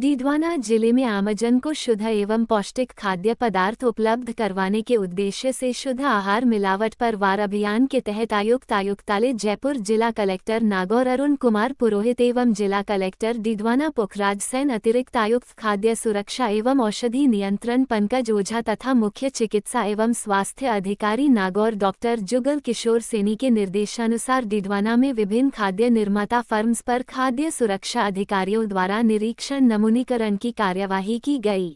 दीदवाना जिले में आमजन को शुद्ध एवं पौष्टिक खाद्य पदार्थ उपलब्ध करवाने के उद्देश्य से शुद्ध आहार मिलावट पर वार अभियान के तहत आयुक्त आयुक्तालय जयपुर जिला कलेक्टर नागौर अरुण कुमार पुरोहित एवं जिला कलेक्टर दीदवाना पोखराज सैन अतिरिक्त आयुक्त खाद्य सुरक्षा एवं औषधि नियंत्रण पंकज ओझा तथा मुख्य चिकित्सा एवं स्वास्थ्य अधिकारी नागौर डॉक्टर जुगल किशोर सेनी के निर्देशानुसार दीदवाना में विभिन्न खाद्य निर्माता फर्म्स पर खाद्य सुरक्षा अधिकारियों द्वारा निरीक्षण नमू आधुनिकरण की कार्यवाही की गई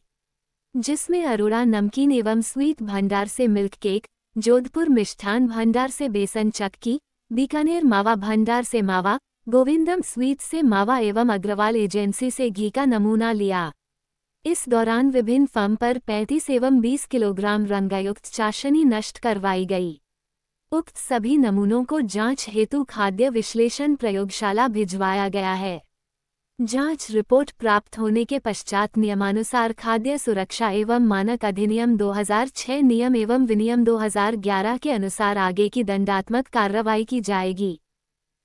जिसमें अरोड़ा नमकीन एवं स्वीट भंडार से मिल्क केक जोधपुर मिष्ठान भंडार से बेसन चक्की बीकानेर मावा भंडार से मावा गोविंदम स्वीट से मावा एवं अग्रवाल एजेंसी से घी का नमूना लिया इस दौरान विभिन्न फर्म पर 35 एवं 20 किलोग्राम रंगायुक्त चाशनी नष्ट करवाई गई उक्त सभी नमूनों को जांच हेतु खाद्य विश्लेषण प्रयोगशाला भिजवाया गया है जांच रिपोर्ट प्राप्त होने के पश्चात नियमानुसार खाद्य सुरक्षा एवं मानक अधिनियम 2006 नियम एवं विनियम 2011 के अनुसार आगे की दंडात्मक कार्रवाई की जाएगी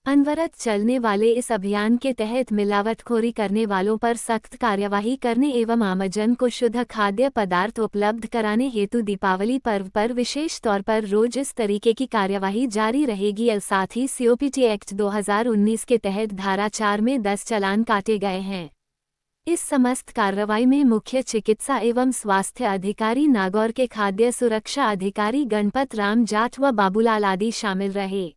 अनवरत चलने वाले इस अभियान के तहत मिलावटखोरी करने वालों पर सख्त कार्यवाही करने एवं आमजन को शुद्ध खाद्य पदार्थ उपलब्ध कराने हेतु दीपावली पर्व पर विशेष तौर पर रोज इस तरीके की कार्यवाही जारी रहेगी और साथ ही सीओपीटी एक्ट 2019 के तहत धारा चार में दस चलान काटे गए हैं इस समस्त कार्रवाई में मुख्य चिकित्सा एवं स्वास्थ्य अधिकारी नागौर के खाद्य सुरक्षा अधिकारी गणपत राम जाट व बाबूलाल आदि शामिल रहे